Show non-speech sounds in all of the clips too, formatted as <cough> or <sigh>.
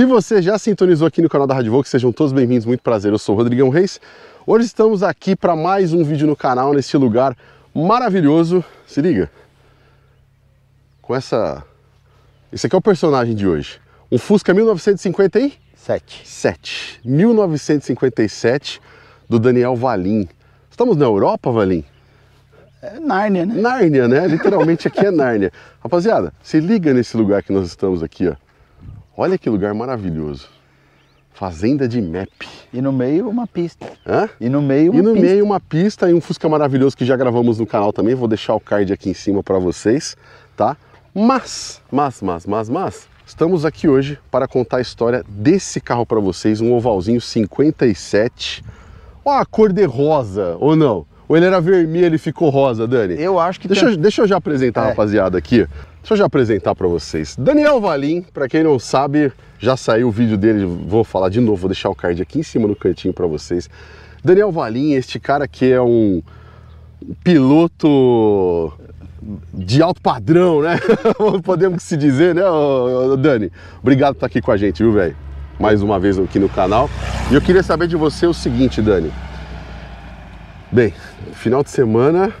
Se você já sintonizou aqui no canal da Radvox, sejam todos bem-vindos, muito prazer, eu sou o Rodrigão Reis. Hoje estamos aqui para mais um vídeo no canal, nesse lugar maravilhoso. Se liga, com essa... Esse aqui é o personagem de hoje. Um Fusca 1957. 7. 1957, do Daniel Valim. Estamos na Europa, Valim? É Nárnia, né? Nárnia, né? Literalmente aqui é Nárnia. Rapaziada, se liga nesse lugar que nós estamos aqui, ó. Olha que lugar maravilhoso. Fazenda de MEP. E no meio uma pista. Hã? E no meio uma E no pista. meio uma pista e um Fusca maravilhoso que já gravamos no canal também. Vou deixar o card aqui em cima para vocês, tá? Mas, mas, mas, mas, mas, estamos aqui hoje para contar a história desse carro para vocês, um ovalzinho 57. Ó, a cor de rosa, ou não? Ou ele era vermelho e ficou rosa, Dani? Eu acho que... Deixa, tem... eu, deixa eu já apresentar é. rapaziada aqui. Deixa eu já apresentar para vocês. Daniel Valim, para quem não sabe, já saiu o vídeo dele, vou falar de novo, vou deixar o card aqui em cima no cantinho para vocês. Daniel Valim, este cara que é um piloto de alto padrão, né? <laughs> Podemos se dizer, né, Dani? Obrigado por estar aqui com a gente, viu, velho? Mais uma vez aqui no canal. E eu queria saber de você o seguinte, Dani. Bem, final de semana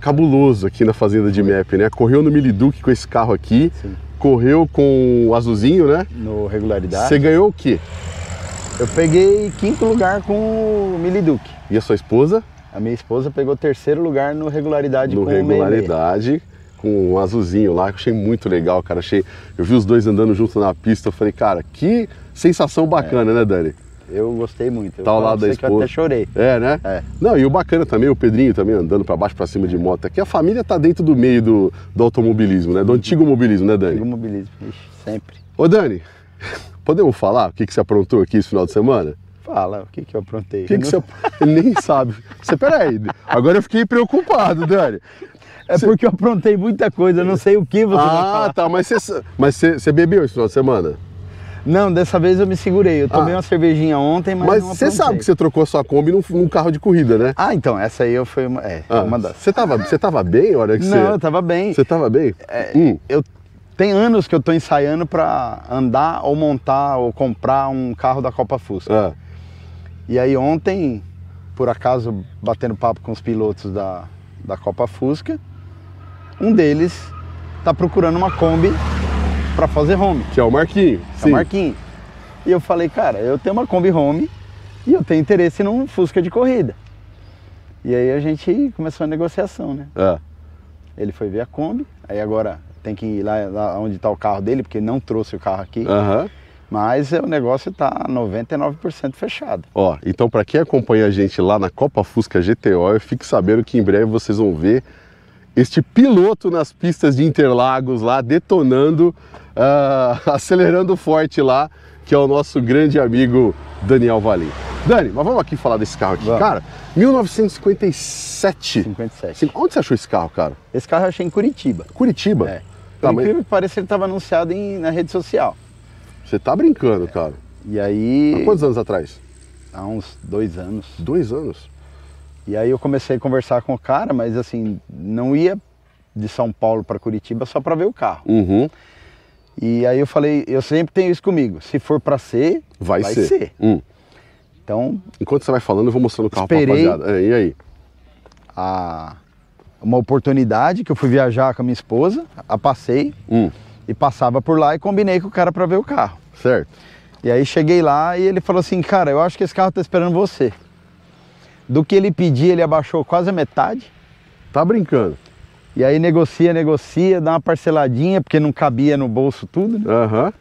cabuloso aqui na fazenda de Map, né? Correu no Miliduque com esse carro aqui, Sim. correu com o azulzinho, né? No regularidade. Você ganhou o quê? Eu peguei quinto lugar com o Miliduque. E a sua esposa? A minha esposa pegou terceiro lugar no regularidade no com regularidade. o regularidade com um azulzinho lá, que achei muito legal, cara. Achei, eu vi os dois andando junto na pista, eu falei, cara, que sensação bacana, é. né, Dani? Eu gostei muito. Tá ao lado da esposa. eu até chorei. É, né? É. Não, e o bacana também, o Pedrinho também andando para baixo, para cima de moto, é que a família tá dentro do meio do, do automobilismo, né? Do uhum. antigo mobilismo, né, Dani? Antigo mobilismo, Ixi, sempre. Ô, Dani, <laughs> podemos falar o que, que você aprontou aqui esse final de semana? Fala, o que que eu aprontei? O que, que não... você... <laughs> Ele nem sabe. Você, peraí, agora eu fiquei preocupado, Dani. <laughs> É porque eu aprontei muita coisa, não sei o que você Ah, tá, mas você, mas você bebeu esse final de semana? Não, dessa vez eu me segurei. Eu tomei ah. uma cervejinha ontem, mas. Mas você sabe que você trocou a sua Kombi num, num, carro de corrida, né? Ah, então, essa aí eu fui uma, é, ah, uma das. Você tava, você tava bem a hora que você. Não, eu tava bem. Você tava bem? É, hum. Eu tem anos que eu tô ensaiando para andar ou montar ou comprar um carro da Copa Fusca. Ah. E aí ontem, por acaso, batendo papo com os pilotos da, da Copa Fusca, um deles tá procurando uma Kombi para fazer home. Que é o Marquinho. É sim. o Marquinho. E eu falei, cara, eu tenho uma Kombi home e eu tenho interesse num Fusca de corrida. E aí a gente começou a negociação, né? É. Ele foi ver a Kombi, aí agora tem que ir lá, lá onde está o carro dele, porque não trouxe o carro aqui. Uhum. Mas é, o negócio está 99% fechado. Ó, então para quem acompanha a gente lá na Copa Fusca GTO, eu fique sabendo que em breve vocês vão ver este piloto nas pistas de Interlagos lá detonando uh, <laughs> acelerando forte lá, que é o nosso grande amigo Daniel Valim. Dani, mas vamos aqui falar desse carro aqui. Vamos. Cara, 1957. 57. Onde você achou esse carro, cara? Esse carro eu achei em Curitiba. Curitiba? É. Tá, Por incrível mas... que ele estava anunciado em, na rede social. Você tá brincando, é. cara. E aí... Há quantos anos atrás? Há uns dois anos. Dois anos? E aí eu comecei a conversar com o cara, mas assim, não ia de São Paulo para Curitiba só para ver o carro. Uhum. E aí eu falei, eu sempre tenho isso comigo. Se for para ser, vai, vai ser. ser. Hum. Então. Enquanto você vai falando, eu vou mostrando o carro pra rapaziada. É, e aí? A, uma oportunidade que eu fui viajar com a minha esposa, a passei hum. e passava por lá e combinei com o cara para ver o carro. Certo. E aí cheguei lá e ele falou assim, cara, eu acho que esse carro tá esperando você. Do que ele pedia, ele abaixou quase a metade. Tá brincando. E aí negocia, negocia, dá uma parceladinha, porque não cabia no bolso tudo, né? Uhum.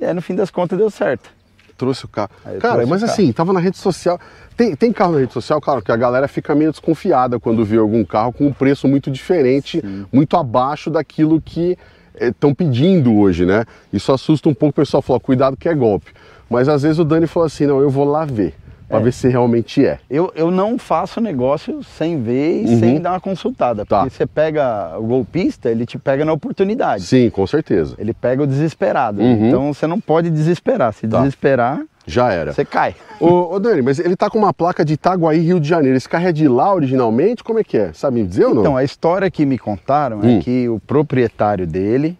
E aí no fim das contas deu certo. Trouxe o carro. Cara, mas assim, carro. assim, tava na rede social. Tem, tem carro na rede social, claro, que a galera fica meio desconfiada quando vê algum carro com um preço muito diferente, Sim. muito abaixo daquilo que estão eh, é, pedindo hoje, né? Isso assusta um pouco o pessoal, fala, cuidado que é golpe. Mas às vezes o Dani falou assim, não, eu vou lá ver para é. ver se realmente é. Eu, eu não faço negócio sem ver e uhum. sem dar uma consultada. Tá. Porque você pega o golpista, ele te pega na oportunidade. Sim, com certeza. Ele pega o desesperado. Né? Uhum. Então você não pode desesperar. Se tá. desesperar, já era. Você cai. Ô, ô, Dani, mas ele tá com uma placa de Itaguaí, Rio de Janeiro. Esse carro é de lá originalmente? Como é que é? Sabe me dizer ou não? Então, a história que me contaram é hum. é que o proprietário dele,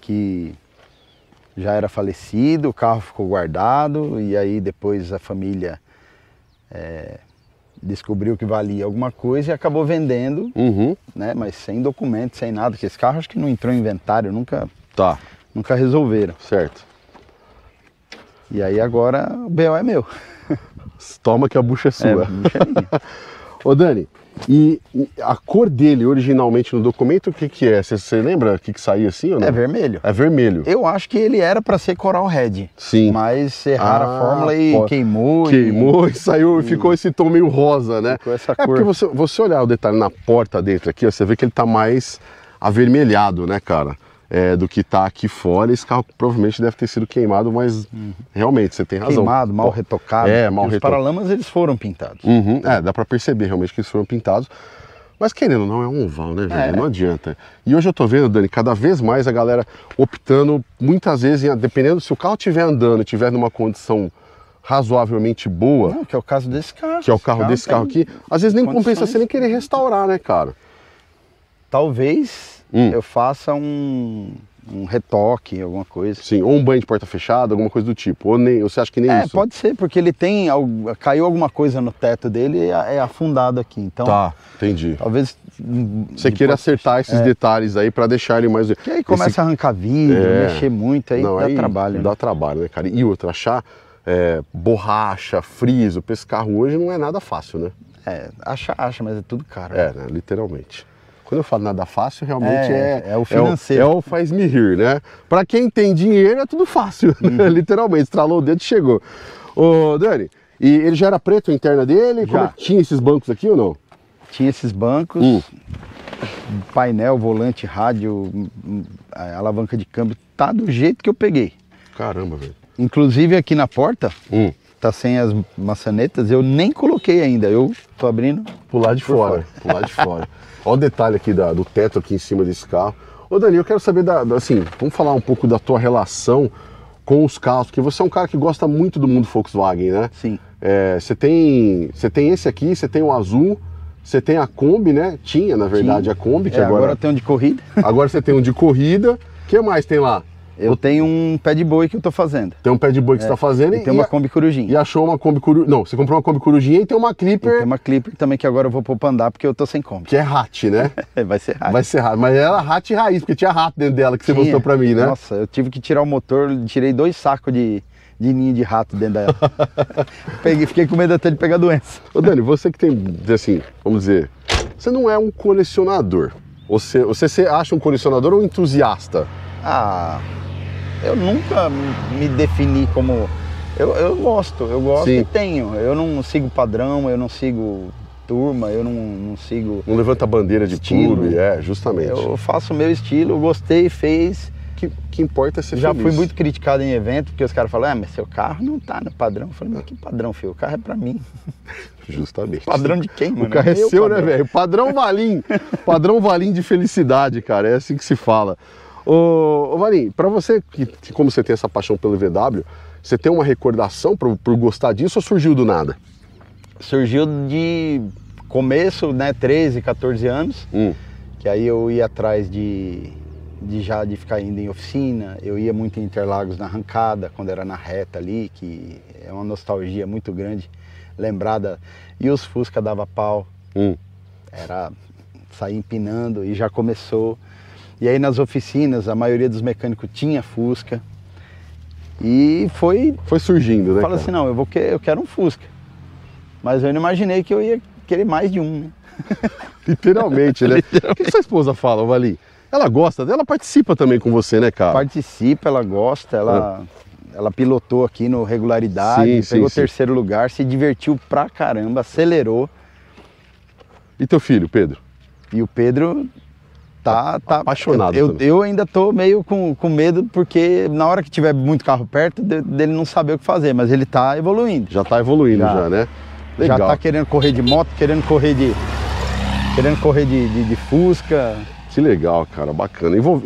que já era falecido, o carro ficou guardado e aí depois a família é, descobriu que valia alguma coisa e acabou vendendo, uhum. né? Mas sem documento, sem nada, porque esse carro acho que não entrou em inventário, nunca, tá. nunca resolveram. Certo. E aí agora o B.O. é meu. Toma que a bucha é, é sua. É, <laughs> Ô Dani, e a cor dele, originalmente no documento, o que, que é? Você lembra o que, que saía assim ou não? É vermelho. É vermelho. Eu acho que ele era para ser Coral Red. Sim. Mas erraram ah, a fórmula e pô. queimou. Queimou e, e saiu, e... Hum. ficou esse tom meio rosa, né? Com essa cor. É porque você, você olhar o detalhe na porta dentro aqui, ó, você vê que ele tá mais avermelhado, né, cara? é, do que está aqui fora. Esse carro provavelmente deve ter sido queimado, mas uhum. realmente você tem razão. Queimado, mal retocado. É, mal Os paralamas eles foram pintados. Uhum. é, dá para perceber realmente que eles foram pintados. Mas querendo não, é um oval, né, velho? É. Não adianta. E hoje eu tô vendo, Dani, cada vez mais a galera optando, muitas vezes, dependendo se o carro estiver andando e estiver numa condição razoavelmente boa. Não, que é o caso desse carro. Que é o carro, carro desse carro aqui. Às vezes nem condições. compensa você nem querer restaurar, né, cara? Talvez hum. eu faça um, um retoque, alguma coisa. Sim, ou um banho de porta fechada, alguma coisa do tipo. Ou nem, você acha que nem é, isso? pode ser, porque ele tem. Caiu alguma coisa no teto dele e é, é afundado aqui. Então. Tá, entendi. Talvez. Você queira acertar esses é. detalhes aí para deixar ele mais. Porque aí começa Esse... a arrancar vidro, é. mexer muito, aí Não, dá aí trabalho. Dá né? trabalho, né, cara? E outra, achar é, borracha, friso, pescar esse carro hoje não é nada fácil, né? É, acha, acha, mas é tudo caro. É, né? literalmente. Quando eu falo nada fácil, realmente é, é, é o financeiro. É o, é o faz-me rir, né? Para quem tem dinheiro, é tudo fácil, uhum. <laughs> literalmente. Estralou o dedo e chegou. Ô, Dani, e ele já era preto a interna dele? Já. tinha esses bancos aqui ou não? Tinha esses bancos, uh. painel, volante, rádio, alavanca de câmbio, tá do jeito que eu peguei. Caramba, velho. Inclusive aqui na porta, hum. tá sem as maçanetas, eu nem coloquei ainda, eu tô abrindo. Pular de fora, fora. pular de fora. <laughs> Olha o detalhe aqui da, do teto aqui em cima desse carro. Ô Dani, eu quero saber, da, da, assim, vamos falar um pouco da tua relação com os carros, que você é um cara que gosta muito do mundo Volkswagen, né? Sim. É, você tem, você tem esse aqui, você tem o azul, você tem a Kombi, né? Tinha, na verdade, a Kombi. Que é, agora, agora tem um de corrida. Agora você tem um de corrida. O que mais tem lá? Eu tenho um pé de boi que eu tô fazendo. Tem um pé de boi que é. você tá fazendo e, e tem uma Kombi Corujinha. E achou uma Kombi Corujinha. Não, você comprou uma Kombi Corujinha e tem uma Clipper. E tem uma Clipper também que agora eu vou pra andar porque eu tô sem Kombi. Que é Hatch, né? <laughs> Vai ser Hatch. Vai ser Hatch. Mas ela é Hatch raiz, porque tinha rato dentro dela que tinha. você mostrou pra mim, né? Nossa, eu tive que tirar o motor, tirei dois sacos de, de ninho de rato dentro dela. <laughs> Peguei, fiquei com medo até de pegar doença. Ô Dani, você que tem, assim, vamos dizer, você não é um colecionador. Você, você acha um colecionador ou um entusiasta? Ah, eu nunca me defini como. Eu, eu gosto, eu gosto Sim. e tenho. Eu não sigo padrão, eu não sigo turma, eu não, não sigo. Não levanta a bandeira de estilo. clube, é, justamente. Eu faço o meu estilo, gostei, fez. Que, que importa é ser Já feliz. fui muito criticado em evento, porque os caras falam, ah, mas seu carro não tá no padrão. Eu falei, mas que padrão, filho? O carro é pra mim. <laughs> Justamente. padrão de quem, mano? O carro é, é seu, né, padrão. né, velho? Padrão Valim. <laughs> padrão Valim de felicidade, cara. É assim que se fala. Ô, ô Valim, para você, que, que, como você tem essa paixão pelo VW, você tem uma recordação por, por gostar disso ou surgiu do nada? Surgiu de começo, né, 13, 14 anos, hum. que aí eu ia atrás de, de já de ficar indo em oficina, eu ia muito em Interlagos na arrancada, quando era na reta ali, que é uma nostalgia muito grande, lembrada. E os Fusca dava pau, hum. era sair empinando e já começou. E aí nas oficinas, a maioria dos mecânicos tinha Fusca. E foi. Foi surgindo, né? Fala assim: não, eu, vou eu quero um Fusca. Mas eu não imaginei que eu ia querer mais de um, né? <laughs> Literalmente, né? Literalmente. <laughs> O que sua esposa fala, Vali? Ela gosta dela, participa também com você, né, cara? Participa, ela gosta, ela, ah. ela pilotou aqui no regularidade, sim, pegou sim, terceiro sim. lugar, se divertiu pra caramba, acelerou. E teu filho, Pedro? E o Pedro Tá, tá, tá apaixonado. Eu, eu, ainda tô meio com, com medo, porque na hora que tiver muito carro perto, dele não saber o que fazer, mas ele tá evoluindo. Já tá evoluindo, já, já né? Legal. Já tá querendo correr de moto, querendo correr de. Querendo correr de, de, de Fusca. Que legal, cara, bacana. Envolv...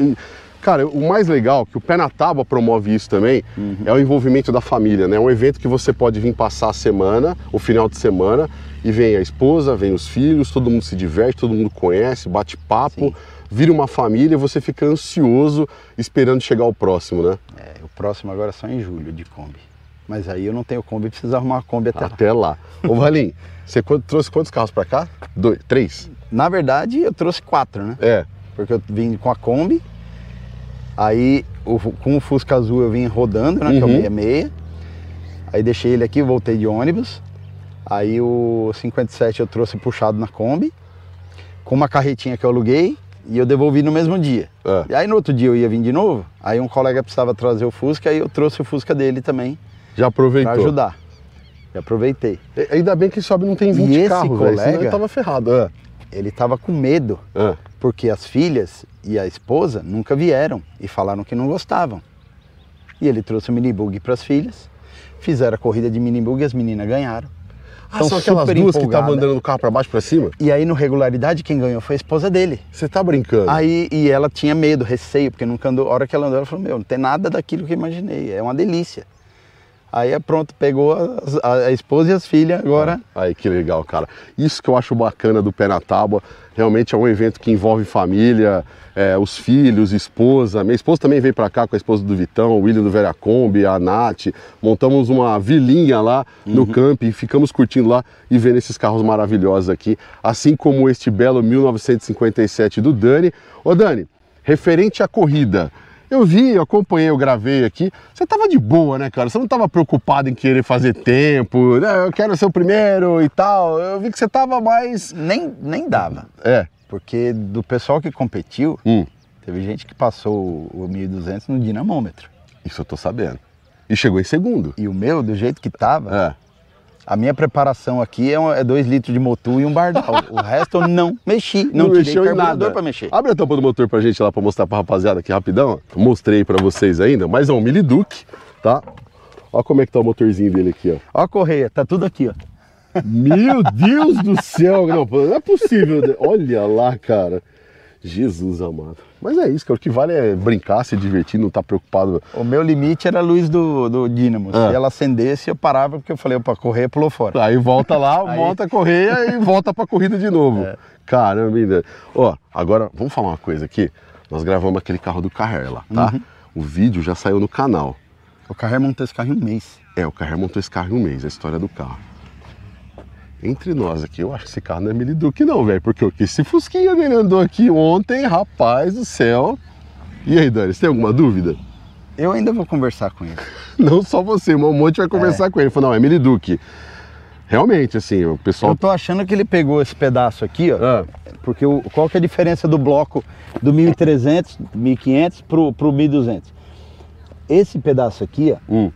Cara, o mais legal, que o Pé na Tábua promove isso também, uhum. é o envolvimento da família, né? É um evento que você pode vir passar a semana, o final de semana, e vem a esposa, vem os filhos, todo mundo se diverte, todo mundo conhece, bate papo. Sim vira uma família, você fica ansioso esperando chegar o próximo, né? É, o próximo agora é só em julho de Kombi. Mas aí eu não tenho Kombi, preciso arrumar a Kombi até, até lá. lá. Ô Valim, você trouxe quantos carros para cá? Dois, três? Na verdade, eu trouxe quatro, né? É. Porque eu vim com a Kombi, aí o, com o Fusca Azul eu vim rodando, né? Uhum. Que é o 66. Uhum. Aí deixei ele aqui, voltei de ônibus. Aí o 57 eu trouxe puxado na Kombi, com uma carretinha que eu aluguei e eu devolvi no mesmo dia. É. E aí no outro dia eu ia vir de novo, aí um colega precisava trazer o Fusca, aí eu trouxe o Fusca dele também. Já aproveitou. Pra ajudar. Já aproveitei. E, ainda bem que sobe não tem 20 e esse carros, colega, véio, ele tava ferrado. É. Ele tava com medo, é. porque as filhas e a esposa nunca vieram e falaram que não gostavam. E ele trouxe o minibug para as filhas, fizeram a corrida de minibug e as meninas ganharam. Ah, então, são aquelas duas que estavam andando no carro para baixo para cima? E aí, no regularidade, quem ganhou foi a esposa dele. Você tá brincando? Aí, e ela tinha medo, receio, porque nunca andou. A hora que ela andou, ela falou: Meu, não tem nada daquilo que eu imaginei. É uma delícia. Aí é pronto, pegou a, a esposa e as filhas agora. Ah, aí que legal, cara. Isso que eu acho bacana do Pé na Tábua. Realmente é um evento que envolve família, é, os filhos, esposa. Minha esposa também veio para cá com a esposa do Vitão, o William do Veracombe, a Nath. Montamos uma vilinha lá no uhum. camp e ficamos curtindo lá e vendo esses carros maravilhosos aqui. Assim como este belo 1957 do Dani. Ô Dani, referente à corrida, eu vi, eu acompanhei, eu gravei aqui. Você tava de boa, né, cara? Você não tava preocupado em querer fazer tempo, né? eu quero ser o primeiro e tal. Eu vi que você tava mais. Nem, nem dava. É. Porque do pessoal que competiu, hum. teve gente que passou o 1200 no dinamômetro. Isso eu tô sabendo. E chegou em segundo. E o meu, do jeito que tava, é a minha preparação aqui é, um, é dois litros de motor e um bardal. <laughs> o resto eu não mexi, não, não tirei carburador para mexer. Abre a tampa do motor pra gente lá para mostrar pra rapaziada aqui rapidão. Mostrei para vocês ainda, mas é um Mili Duke, tá? Olha como é que tá o motorzinho dele aqui, ó. Olha a correia, tá tudo aqui, ó. Meu Deus do céu, não, não é possível. Né? Olha lá, cara. Jesus amado. Mas é isso, cara. O que vale é brincar, se divertir, não estar tá preocupado. O meu limite era a luz do, do Dínamo. Ah. Se ela acendesse, eu parava, porque eu falei, para correr, pulou fora. Aí volta lá, <laughs> Aí... volta a correr e volta para a corrida de novo. É. Caramba, ainda. Ó, agora, vamos falar uma coisa aqui. Nós gravamos aquele carro do Carrer lá, tá? Uhum. O vídeo já saiu no canal. O Carrer montou esse carro em um mês. É, o Carrer montou esse carro em um mês, a história do carro entre nós aqui, eu acho que esse carro não é Miliduque não, velho, porque o que esse Fusquinha dele andou aqui ontem, rapaz do céu. E aí, Dani, você tem alguma dúvida? Eu ainda vou conversar com ele. <laughs> não só você, um monte vai conversar é. com ele. Falou, não, é Miliduque. Realmente, assim, o pessoal... Eu tô achando que ele pegou esse pedaço aqui, ó, ah. porque o, qual que é a diferença do bloco do 1300, 1500 pro, pro 1200? Esse pedaço aqui, ó, hum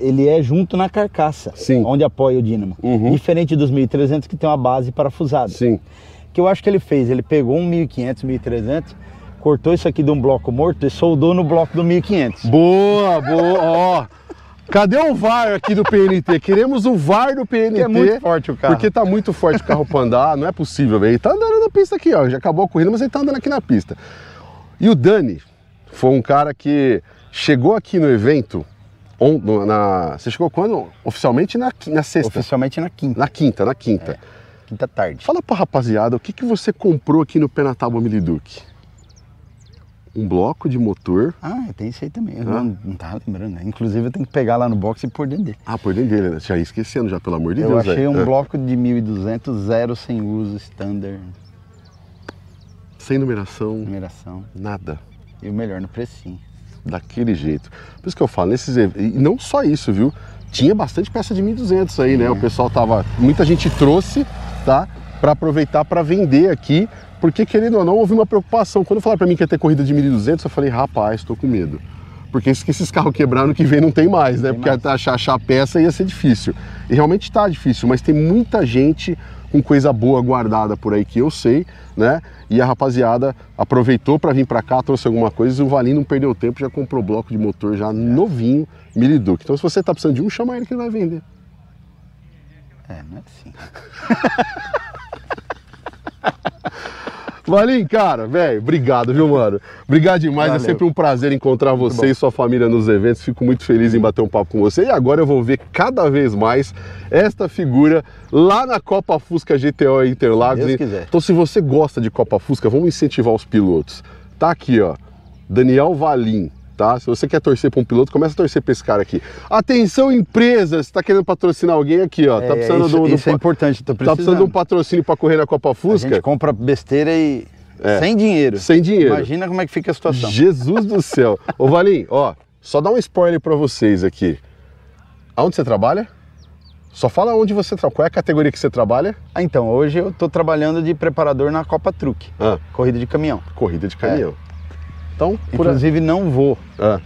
ele é junto na carcaça, Sim. onde apoia o dínamo. Uhum. Diferente dos 1300 que tem uma base parafusada. Sim. Que eu acho que ele fez, ele pegou um 1500, 1300, cortou isso aqui de um bloco morto e soldou no bloco do 1500. Boa, boa, ó. Cadê o VAR aqui do PNT? Queremos o VAR do PNT. Porque é muito forte o carro. Porque tá muito forte o carro para andar, não é possível, velho. Ele tá andando na pista aqui, ó. Já acabou a corrida, mas ele tá andando aqui na pista. E o Dani foi um cara que chegou aqui no evento On, na, você chegou quando? Oficialmente na, na sexta? Oficialmente na quinta. Na quinta, na quinta. É, quinta tarde. Fala pra rapaziada, o que, que você comprou aqui no Penataba Miliduc? Um bloco de motor. Ah, tem isso aí também. Eu ah. não, não tava lembrando, né? Inclusive eu tenho que pegar lá no box e pôr dentro dele. Ah, pôr dentro dele, né? Já ia esquecendo, já, pelo amor de eu Deus. Eu achei né? um é. bloco de 1200, zero sem uso, standard. Sem numeração? Numeração. Nada. E o melhor, no precinho daquele jeito. Por isso que eu falo, esses e não só isso, viu? Tinha bastante peça de 1200 aí, né? É. O pessoal tava, muita gente trouxe, tá? Para aproveitar para vender aqui, porque querendo ou não, houve uma preocupação. Quando falaram para mim que ia ter corrida de 1200, eu falei, rapaz, estou com medo. Porque esses carros quebraram que vem não tem mais, né? Tem Porque mais. achar, achar a peça ia ser difícil. E realmente está difícil, mas tem muita gente com coisa boa guardada por aí que eu sei, né? E a rapaziada aproveitou para vir para cá, trouxe alguma coisa e o Valim não perdeu tempo, já comprou bloco de motor já novinho, Miliduc. Então se você tá precisando de um, chama ele que ele vai vender. É, não é assim. <laughs> Valim, cara, velho, obrigado, viu, mano? Obrigado demais. É Valeu. É sempre um prazer encontrar você e sua família nos eventos. Fico muito feliz em bater um papo com você. E agora eu vou ver cada vez mais esta figura lá na Copa Fusca GTO Interlagos. Se quiser. Então, se você gosta de Copa Fusca, vamos incentivar os pilotos. Tá aqui, ó. Daniel Valim, tá? Se você quer torcer para um piloto, começa a torcer para esse cara aqui. Atenção, empresas, está querendo patrocinar alguém aqui, ó. tá é, precisando isso, do, do, isso é importante, tá precisando de um patrocínio para correr na Copa Fusca. A gente compra besteira e é. sem dinheiro. Sem dinheiro. Imagina como é que fica a situação. Jesus do céu. Ô Valim, ó, só dá um spoiler para vocês aqui. Aonde você trabalha? Só fala onde você trabalha. Qual é a categoria que você trabalha? Ah, então, hoje eu estou trabalhando de preparador na Copa Truque. Ah. Corrida de caminhão. Corrida de caminhão. É. Então, Inclusive, a... não vou ah.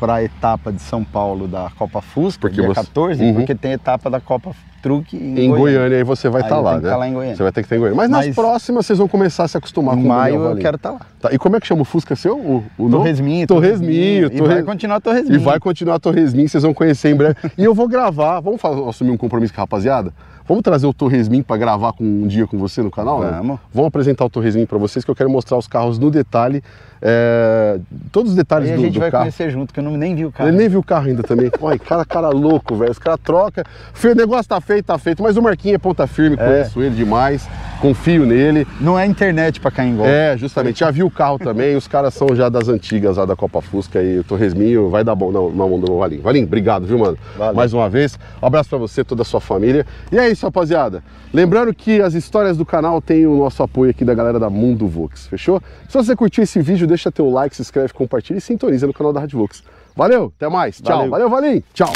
para a etapa de São Paulo da Copa Fusca, porque dia você... 14, uhum. porque tem etapa da Copa Truque em, em Goiânia. Goiânia. Aí você vai estar tá lá, né? Tá lá você vai ter que estar tá em Goiânia. Mas, Mas, nas próximas vocês vão começar a se acostumar com o maio eu quero estar tá lá. Tá. E como é que chama o Fusca seu? O, o Torresminho. Torresminho. E vai continuar Torresminho. E vai continuar Torresminho, vocês vão conhecer em breve. e eu vou gravar, vamos assumir um compromisso com a rapaziada? Vamos trazer o Torresmin para gravar com, um dia com você no canal? Vamos. Né? Vamos apresentar o Torresmin para vocês, que eu quero mostrar os carros no detalhe, é, todos os detalhes do, do carro. a gente vai conhecer junto, que eu não, nem vi o carro. Ele nem viu o carro ainda também. <laughs> Olha, cara, cara louco, velho. Os caras trocam. O negócio tá feito, tá feito. Mas o Marquinhos é ponta firme, é. conheço ele demais confio nele. Não é internet para Caingó. É, justamente. Já vi o carro também, os caras são já das antigas lá da Copa Fusca e o Torresminho vai dar bom na mão do Valim. Valim, obrigado, viu, mano? Valeu. Mais uma vez, um abraço para você, toda a sua família. E é isso, rapaziada. Lembrando que as histórias do canal tem o nosso apoio aqui da galera da Mundo Vox, fechou? Se você curtiu esse vídeo, deixa teu like, se inscreve, compartilha e sintoniza no canal da Rádio Vox. Valeu, até mais. Tchau. Valeu, Valim. Tchau.